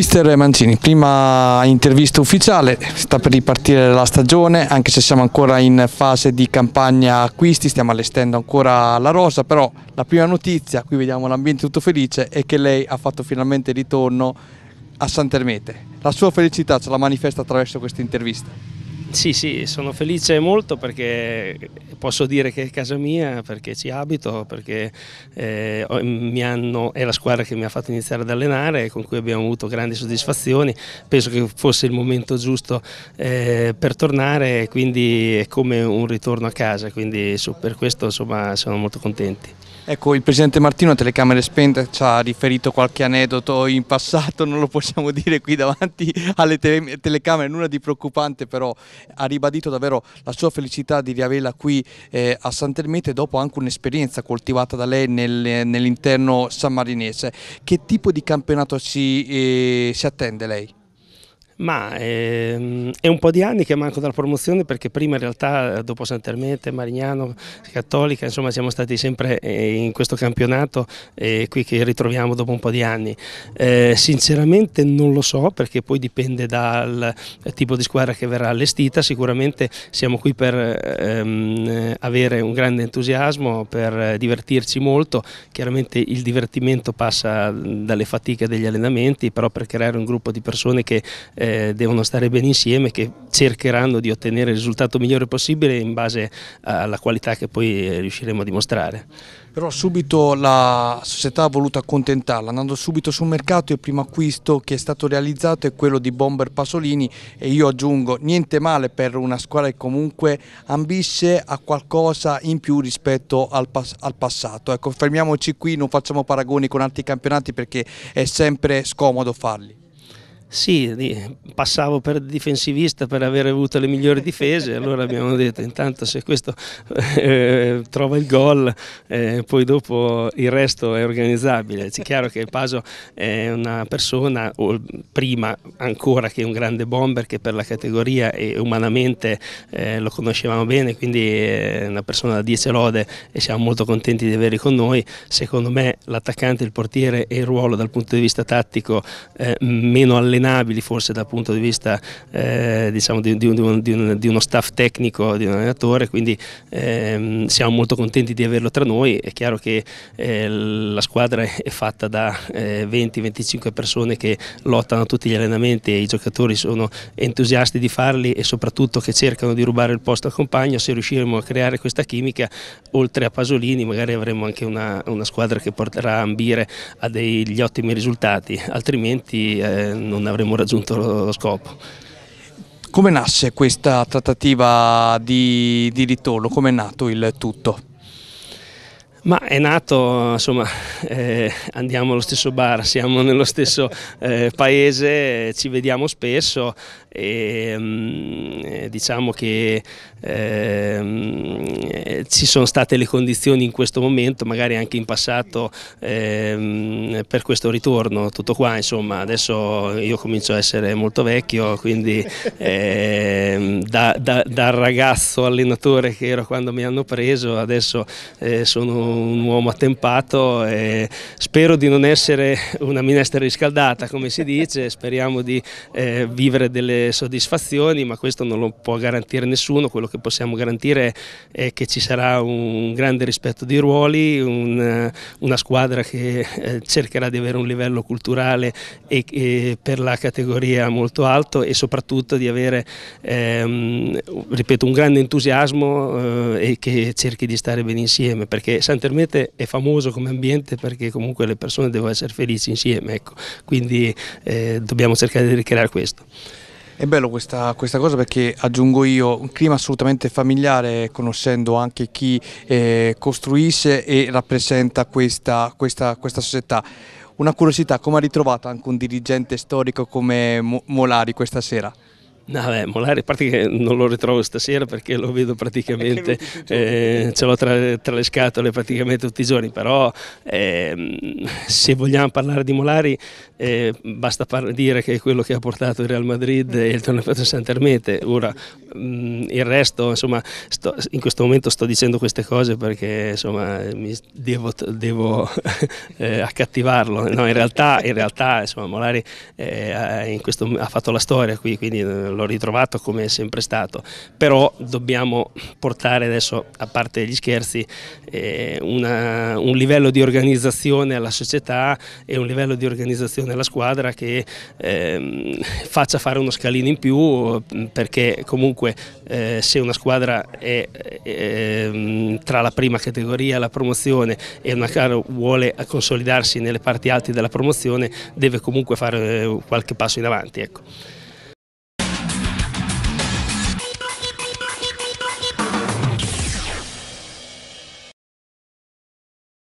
Mister Mancini, prima intervista ufficiale, sta per ripartire la stagione, anche se siamo ancora in fase di campagna acquisti, stiamo allestendo ancora la rosa, però la prima notizia, qui vediamo l'ambiente tutto felice, è che lei ha fatto finalmente ritorno a Sant'Ermete. La sua felicità ce la manifesta attraverso questa intervista. Sì, sì, sono felice molto perché posso dire che è casa mia, perché ci abito, perché eh, hanno, è la squadra che mi ha fatto iniziare ad allenare, e con cui abbiamo avuto grandi soddisfazioni, penso che fosse il momento giusto eh, per tornare, quindi è come un ritorno a casa, quindi su, per questo insomma, siamo molto contenti. Ecco, il Presidente Martino a telecamere spente ci ha riferito qualche aneddoto in passato, non lo possiamo dire qui davanti alle tele telecamere, nulla di preoccupante però ha ribadito davvero la sua felicità di riaverla qui eh, a Sant'Elmete dopo anche un'esperienza coltivata da lei nel, nell'interno sammarinese. Che tipo di campionato si, eh, si attende lei? Ma ehm, è un po' di anni che manco dalla promozione perché prima in realtà dopo Sant'Ermete, Marignano, Cattolica, insomma siamo stati sempre eh, in questo campionato eh, qui che ritroviamo dopo un po' di anni. Eh, sinceramente non lo so perché poi dipende dal eh, tipo di squadra che verrà allestita, sicuramente siamo qui per ehm, avere un grande entusiasmo, per divertirci molto, chiaramente il divertimento passa dalle fatiche degli allenamenti, però per creare un gruppo di persone che eh, devono stare bene insieme, che cercheranno di ottenere il risultato migliore possibile in base alla qualità che poi eh, riusciremo a dimostrare. Però subito la società ha voluto accontentarla, andando subito sul mercato il primo acquisto che è stato realizzato è quello di Bomber Pasolini e io aggiungo niente male per una squadra che comunque ambisce a qualcosa in più rispetto al, pas al passato. Ecco, fermiamoci qui, non facciamo paragoni con altri campionati perché è sempre scomodo farli. Sì, passavo per difensivista per aver avuto le migliori difese, allora abbiamo detto intanto se questo eh, trova il gol eh, poi dopo il resto è organizzabile. È chiaro che Paso è una persona, prima ancora che un grande bomber che per la categoria e umanamente eh, lo conoscevamo bene, quindi è una persona da 10 lode e siamo molto contenti di averli con noi. Secondo me l'attaccante, il portiere e il ruolo dal punto di vista tattico eh, meno allenato allenabili forse dal punto di vista eh, diciamo, di, di, un, di, un, di, uno staff tecnico, di un allenatore, quindi ehm, siamo molto contenti di averlo tra noi, è chiaro che eh, la squadra è fatta da eh, 20-25 persone che lottano a tutti gli allenamenti e i giocatori sono entusiasti di farli e soprattutto che cercano di rubare il posto al compagno, se riusciremo a creare questa chimica, oltre a Pasolini magari avremo anche una, una squadra che porterà a ambire a degli ottimi risultati, altrimenti eh, non avremo avremmo raggiunto lo scopo. Come nasce questa trattativa di, di ritorno? Come è nato il tutto? Ma è nato, insomma, eh, andiamo allo stesso bar, siamo nello stesso eh, paese, ci vediamo spesso e, mm, diciamo che ehm, ci sono state le condizioni in questo momento, magari anche in passato ehm, per questo ritorno, tutto qua insomma, adesso io comincio a essere molto vecchio, quindi ehm, da, da, dal ragazzo allenatore che ero quando mi hanno preso, adesso eh, sono un uomo attempato e spero di non essere una minestra riscaldata come si dice, speriamo di eh, vivere delle soddisfazioni, ma questo non lo può garantire nessuno, quello che possiamo garantire è che ci sarà un grande rispetto di ruoli, un, una squadra che eh, cercherà di avere un livello culturale e, e per la categoria molto alto e soprattutto di avere ehm, ripeto, un grande entusiasmo eh, e che cerchi di stare bene insieme perché Santermete è famoso come ambiente perché comunque le persone devono essere felici insieme, ecco. quindi eh, dobbiamo cercare di ricreare questo. È bello questa, questa, cosa perché aggiungo io un clima assolutamente familiare conoscendo anche chi eh, costruisce e rappresenta questa, questa, questa società. Una curiosità, come ha ritrovato anche un dirigente storico come Molari questa sera? No, beh, Molari, a parte che non lo ritrovo stasera perché lo vedo praticamente, eh, ce l'ho tra, tra, le scatole praticamente tutti i giorni, però eh, se vogliamo parlare di Molari eh, basta dire che è quello che ha portato il Real Madrid e il torneo per Sant'Ermete, ora mh, mm, il resto, insomma, sto, in questo momento sto dicendo queste cose perché insomma, mi devo, devo eh, accattivarlo, no, in realtà, in realtà insomma, Molari eh, in questo, ha fatto la storia qui, quindi eh, l'ho ritrovato come è sempre stato, però dobbiamo portare adesso, a parte gli scherzi, eh, una, un livello di organizzazione alla società e un livello di organizzazione alla squadra che eh, faccia fare uno scalino in più perché comunque eh, se una squadra è, è, ehm, tra la prima categoria, la promozione e una cara vuole consolidarsi nelle parti alte della promozione deve comunque fare eh, qualche passo in avanti. Ecco.